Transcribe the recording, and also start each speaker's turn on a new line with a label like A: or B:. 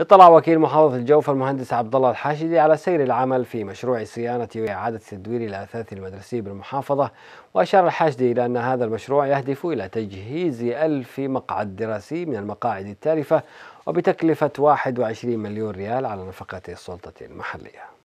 A: اطلع وكيل محافظة الجوفة المهندس عبد الله الحاشدي على سير العمل في مشروع صيانة وإعادة تدوير الأثاث المدرسي بالمحافظة وأشار الحاشدي إلى أن هذا المشروع يهدف إلى تجهيز ألف مقعد دراسي من المقاعد التالفة وبتكلفة 21 مليون ريال على نفقة السلطة المحلية